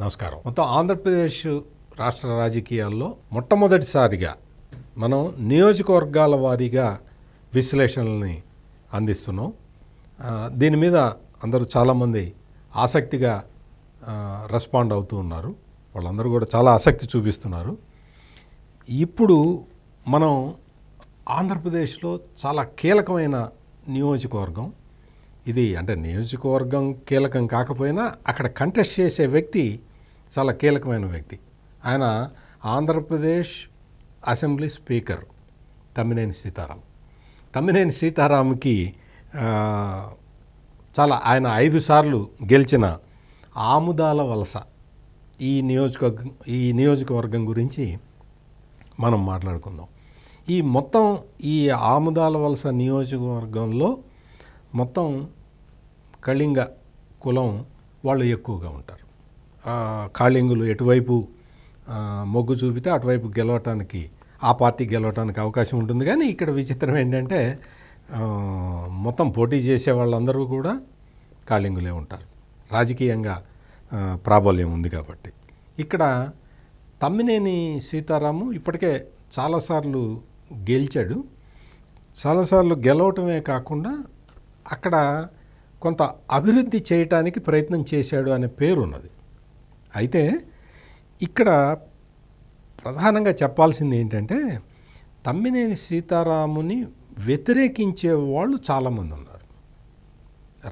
నమస్కారం మొత్తం ఆంధ్రప్రదేశ్ రాష్ట్ర రాజకీయాల్లో మొట్టమొదటిసారిగా మనం నియోజకవర్గాల వారీగా విశ్లేషణల్ని అందిస్తున్నాం దీని మీద అందరూ చాలామంది ఆసక్తిగా రెస్పాండ్ అవుతూ ఉన్నారు వాళ్ళందరూ కూడా చాలా ఆసక్తి చూపిస్తున్నారు ఇప్పుడు మనం ఆంధ్రప్రదేశ్లో చాలా కీలకమైన నియోజకవర్గం ఇది అంటే నియోజకవర్గం కీలకం కాకపోయినా అక్కడ కంటెస్ట్ చేసే వ్యక్తి చాలా కీలకమైన వ్యక్తి ఆయన ఆంధ్రప్రదేశ్ అసెంబ్లీ స్పీకర్ తమ్మినేని సీతారాం తమ్మినేని సీతారాంకి చాలా ఆయన ఐదు సార్లు గెలిచిన ఆముదాల వలస ఈ నియోజకవర్గం ఈ నియోజకవర్గం గురించి మనం మాట్లాడుకుందాం ఈ మొత్తం ఈ ఆముదాల వలస నియోజకవర్గంలో మొత్తం కళింగ కులం వాళ్ళు ఎక్కువగా ఉంటారు కాళింగులు ఎటువైపు మొగ్గు చూపితే అటువైపు గెలవటానికి ఆ పార్టీ గెలవటానికి అవకాశం ఉంటుంది కానీ ఇక్కడ విచిత్రం ఏంటంటే మొత్తం పోటీ చేసే వాళ్ళందరూ కూడా కాళింగులే ఉంటారు రాజకీయంగా ప్రాబల్యం ఉంది కాబట్టి ఇక్కడ తమ్మినేని సీతారాము ఇప్పటికే చాలాసార్లు గెలిచాడు చాలాసార్లు గెలవటమే కాకుండా అక్కడ కొంత అభివృద్ధి చేయటానికి ప్రయత్నం చేశాడు అనే పేరు ఉన్నది అయితే ఇక్కడ ప్రధానంగా చెప్పాల్సింది ఏంటంటే తమ్మినేని సీతారాముని వ్యతిరేకించే వాళ్ళు చాలామంది ఉన్నారు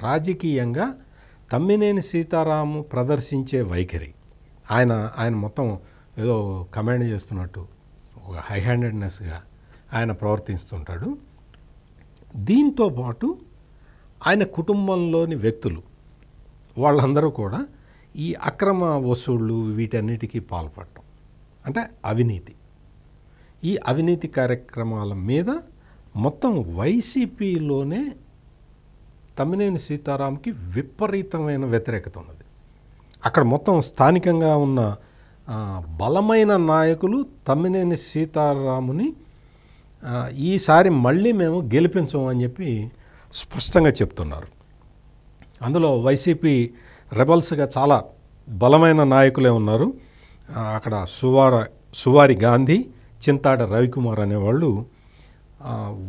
రాజకీయంగా తమ్మినేని సీతారాము ప్రదర్శించే వైఖరి ఆయన ఆయన మొత్తం ఏదో కమాండ్ చేస్తున్నట్టు ఒక హై హ్యాండెడ్నెస్గా ఆయన ప్రవర్తిస్తుంటాడు దీంతో పాటు ఆయన కుటుంబంలోని వ్యక్తులు వాళ్ళందరూ కూడా ఈ అక్రమ వసూళ్ళు వీటన్నిటికీ పాల్పడటం అంటే అవినీతి ఈ అవినీతి కార్యక్రమాల మీద మొత్తం వైసీపీలోనే తమ్మినేని సీతారాంకి విపరీతమైన వ్యతిరేకత ఉన్నది అక్కడ మొత్తం స్థానికంగా ఉన్న బలమైన నాయకులు తమ్మినేని సీతారాముని ఈసారి మళ్ళీ మేము గెలిపించమని చెప్పి స్పష్టంగా చెప్తున్నారు అందులో వైసీపీ రెబల్స్గా చాలా బలమైన నాయకులే ఉన్నారు అక్కడ సువార సువారి గాంధీ చింతాడ రవికుమార్ అనేవాళ్ళు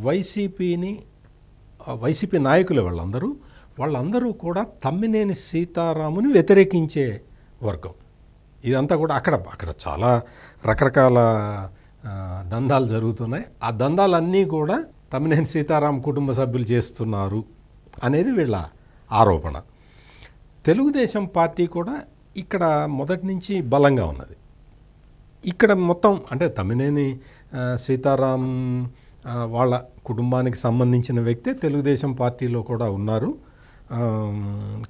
వైసీపీని వైసీపీ నాయకులే వాళ్ళందరూ వాళ్ళందరూ కూడా తమ్మినేని సీతారాముని వ్యతిరేకించే వర్గం ఇదంతా కూడా అక్కడ అక్కడ చాలా రకరకాల దందాలు జరుగుతున్నాయి ఆ దందాలన్నీ కూడా తమ్మినేని సీతారాం కుటుంబ సభ్యులు చేస్తున్నారు అనేది వీళ్ళ ఆరోపణ తెలుగుదేశం పార్టీ కూడా ఇక్కడ మొదటి నుంచి బలంగా ఉన్నది ఇక్కడ మొత్తం అంటే తమ్మినేని సీతారాం వాళ్ళ కుటుంబానికి సంబంధించిన వ్యక్తే తెలుగుదేశం పార్టీలో కూడా ఉన్నారు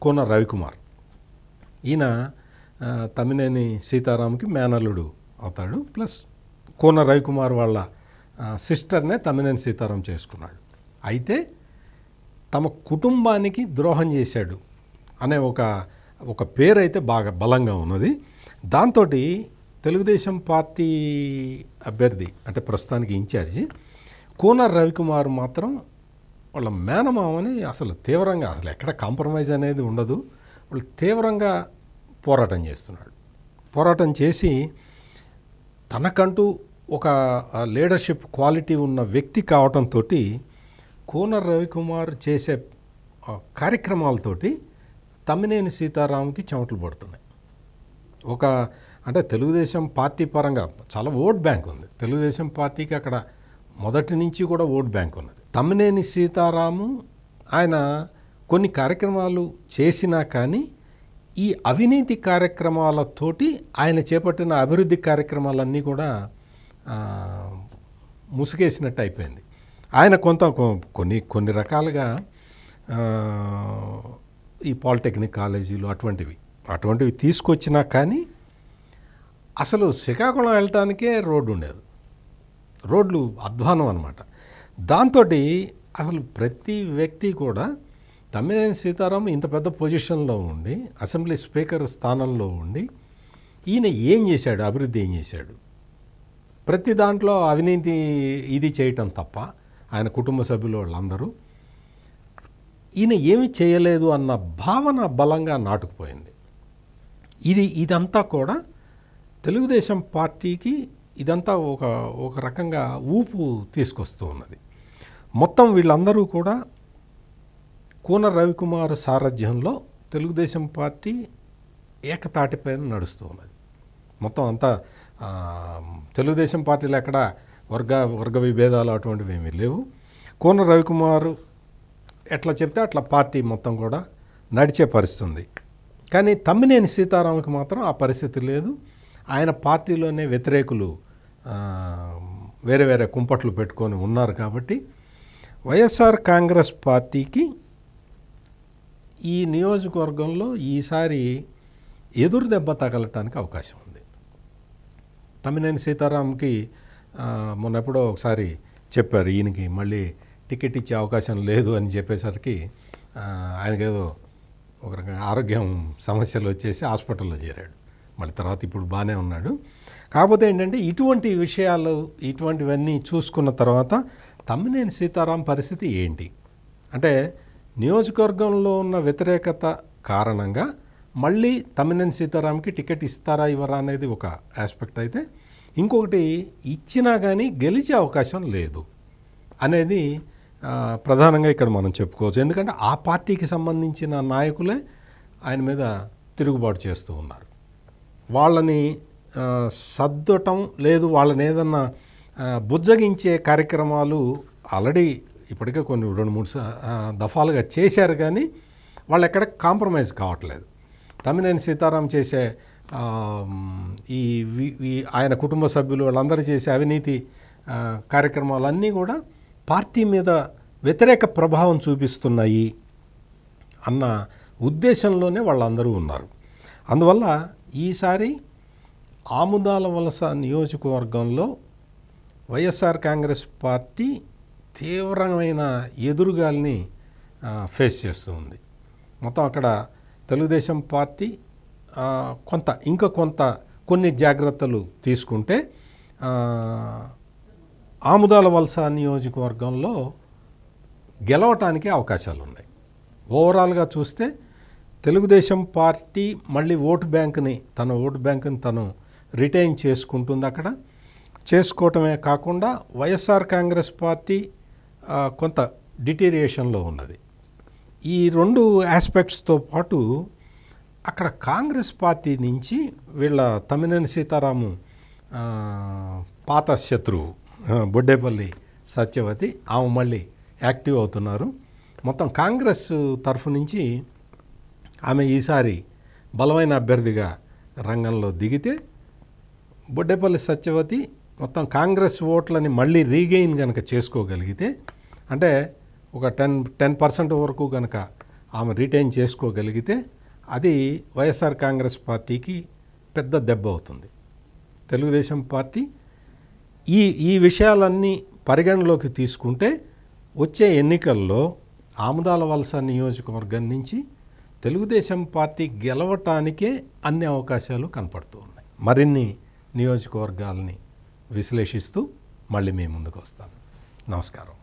కోన రవికుమార్ ఈయన తమ్మినేని సీతారాంకి మేనల్లుడు అవుతాడు ప్లస్ కోన రవికుమార్ వాళ్ళ సిస్టర్నే తమ్మినేని సీతారాం చేసుకున్నాడు అయితే తమ కుటుంబానికి ద్రోహం చేశాడు అనే ఒక ఒక పేరైతే బాగా బలంగా ఉన్నది దాంతో తెలుగుదేశం పార్టీ అభ్యర్థి అంటే ప్రస్తుతానికి ఇన్ఛార్జి కోన రవికుమార్ మాత్రం వాళ్ళ మేనమామని అసలు తీవ్రంగా అసలు ఎక్కడ కాంప్రమైజ్ అనేది ఉండదు వాళ్ళు తీవ్రంగా పోరాటం చేస్తున్నాడు పోరాటం చేసి తనకంటూ ఒక లీడర్షిప్ క్వాలిటీ ఉన్న వ్యక్తి కావటంతో కోనర్ రవికుమార్ చేసే కార్యక్రమాలతోటి తమ్మినేని సీతారాంకి చెమటలు పడుతున్నాయి ఒక అంటే తెలుగుదేశం పార్టీ పరంగా చాలా ఓట్ బ్యాంక్ ఉంది తెలుగుదేశం పార్టీకి అక్కడ మొదటి నుంచి కూడా ఓట్ బ్యాంక్ ఉన్నది తమ్మినేని సీతారాము ఆయన కొన్ని కార్యక్రమాలు చేసినా కానీ ఈ అవినీతి కార్యక్రమాలతోటి ఆయన చేపట్టిన అభివృద్ధి కార్యక్రమాలన్నీ కూడా ముసుగేసినట్టు అయిపోయింది ఆయన కొంత కొన్ని కొన్ని రకాలుగా ఈ పాలిటెక్నిక్ కాలేజీలు అటువంటివి అటువంటివి తీసుకొచ్చినా కానీ అసలు శ్రీకాకుళం వెళ్ళటానికే రోడ్డు ఉండేది రోడ్లు అధ్వానం అనమాట దాంతో అసలు ప్రతి వ్యక్తి కూడా తమ్మినేని సీతారాం ఇంత పెద్ద పొజిషన్లో ఉండి అసెంబ్లీ స్పీకర్ స్థానంలో ఉండి ఈయన ఏం చేశాడు అభివృద్ధి ఏం చేశాడు ప్రతి దాంట్లో అవినీతి ఇది చేయటం తప్ప ఆయన కుటుంబ సభ్యులు వాళ్ళందరూ ఈయన ఏమి చేయలేదు అన్న భావన బలంగా నాటుకుపోయింది ఇది ఇదంతా కూడా తెలుగుదేశం పార్టీకి ఇదంతా ఒక ఒక రకంగా ఊపు తీసుకొస్తూ ఉన్నది మొత్తం వీళ్ళందరూ కూడా కూన రవికుమార్ సారథ్యంలో తెలుగుదేశం పార్టీ ఏకతాటిపైన నడుస్తూ ఉన్నది మొత్తం అంతా తెలుగుదేశం పార్టీలో ఎక్కడ వర్గ వర్గ విభేదాలు అటువంటివి ఏమీ లేవు కోన రవికుమారు ఎట్లా చెప్తే అట్లా పార్టీ మొత్తం కూడా నడిచే పరిస్థితి కానీ తమ్మినేని సీతారాంకి మాత్రం ఆ పరిస్థితి లేదు ఆయన పార్టీలోనే వ్యతిరేకులు వేరే వేరే కుంపట్లు పెట్టుకొని ఉన్నారు కాబట్టి వైఎస్ఆర్ కాంగ్రెస్ పార్టీకి ఈ నియోజకవర్గంలో ఈసారి ఎదురు దెబ్బ తగలటానికి అవకాశం ఉంది తమ్మినేని సీతారాంకి ఎప్పుడో ఒకసారి చెప్పారు ఈయనకి మళ్ళీ టికెట్ ఇచ్చే అవకాశం లేదు అని చెప్పేసరికి ఆయనకేదో ఒక రకంగా ఆరోగ్యం సమస్యలు వచ్చేసి హాస్పిటల్లో చేరాడు మళ్ళీ తర్వాత ఇప్పుడు బాగానే ఉన్నాడు కాకపోతే ఏంటంటే ఇటువంటి విషయాలు ఇటువంటివన్నీ చూసుకున్న తర్వాత తమ్మినేని సీతారాం పరిస్థితి ఏంటి అంటే నియోజకవర్గంలో ఉన్న వ్యతిరేకత కారణంగా మళ్ళీ తమ్మినేని సీతారాంకి టికెట్ ఇస్తారా ఇవ్వరా అనేది ఒక ఆస్పెక్ట్ అయితే ఇంకొకటి ఇచ్చినా కానీ గెలిచే అవకాశం లేదు అనేది ప్రధానంగా ఇక్కడ మనం చెప్పుకోవచ్చు ఎందుకంటే ఆ పార్టీకి సంబంధించిన నాయకులే ఆయన మీద తిరుగుబాటు చేస్తూ ఉన్నారు వాళ్ళని సర్దటం లేదు వాళ్ళని ఏదన్నా బుజ్జగించే కార్యక్రమాలు ఆల్రెడీ ఇప్పటికే కొన్ని రెండు మూడు దఫాలుగా చేశారు కానీ వాళ్ళు ఎక్కడ కాంప్రమైజ్ కావట్లేదు తమ్మినేని సీతారాం చేసే ఈ ఆయన కుటుంబ సభ్యులు వాళ్ళందరూ చేసే అవినీతి కార్యక్రమాలన్నీ కూడా పార్టీ మీద వ్యతిరేక ప్రభావం చూపిస్తున్నాయి అన్న ఉద్దేశంలోనే వాళ్ళందరూ ఉన్నారు అందువల్ల ఈసారి ఆముదాల వలస నియోజకవర్గంలో వైఎస్ఆర్ కాంగ్రెస్ పార్టీ తీవ్రమైన ఎదురుగాల్ని ఫేస్ చేస్తుంది మొత్తం అక్కడ తెలుగుదేశం పార్టీ కొంత ఇంకా కొంత కొన్ని జాగ్రత్తలు తీసుకుంటే ఆముదాల వలస నియోజకవర్గంలో గెలవటానికి అవకాశాలు ఉన్నాయి ఓవరాల్గా చూస్తే తెలుగుదేశం పార్టీ మళ్ళీ ఓటు బ్యాంకుని తన ఓటు బ్యాంకుని తను రిటైన్ చేసుకుంటుంది అక్కడ చేసుకోవటమే కాకుండా వైఎస్ఆర్ కాంగ్రెస్ పార్టీ కొంత డిటీరియేషన్లో ఉన్నది ఈ రెండు ఆస్పెక్ట్స్తో పాటు అక్కడ కాంగ్రెస్ పార్టీ నుంచి వీళ్ళ తమ్మినేని సీతారాము పాత శత్రువు బొడ్డేపల్లి సత్యవతి ఆమె మళ్ళీ యాక్టివ్ అవుతున్నారు మొత్తం కాంగ్రెస్ తరఫు నుంచి ఆమె ఈసారి బలమైన అభ్యర్థిగా రంగంలో దిగితే బొడ్డేపల్లి సత్యవతి మొత్తం కాంగ్రెస్ ఓట్లని మళ్ళీ రీగెయిన్ కనుక చేసుకోగలిగితే అంటే ఒక టెన్ టెన్ పర్సెంట్ వరకు కనుక ఆమె రిటైన్ చేసుకోగలిగితే అది వైఎస్ఆర్ కాంగ్రెస్ పార్టీకి పెద్ద దెబ్బ అవుతుంది తెలుగుదేశం పార్టీ ఈ ఈ విషయాలన్నీ పరిగణలోకి తీసుకుంటే వచ్చే ఎన్నికల్లో ఆముదాల వలస నియోజకవర్గం నుంచి తెలుగుదేశం పార్టీ గెలవటానికే అన్ని అవకాశాలు కనపడుతూ ఉన్నాయి మరిన్ని నియోజకవర్గాలని విశ్లేషిస్తూ మళ్ళీ మీ ముందుకు వస్తాను నమస్కారం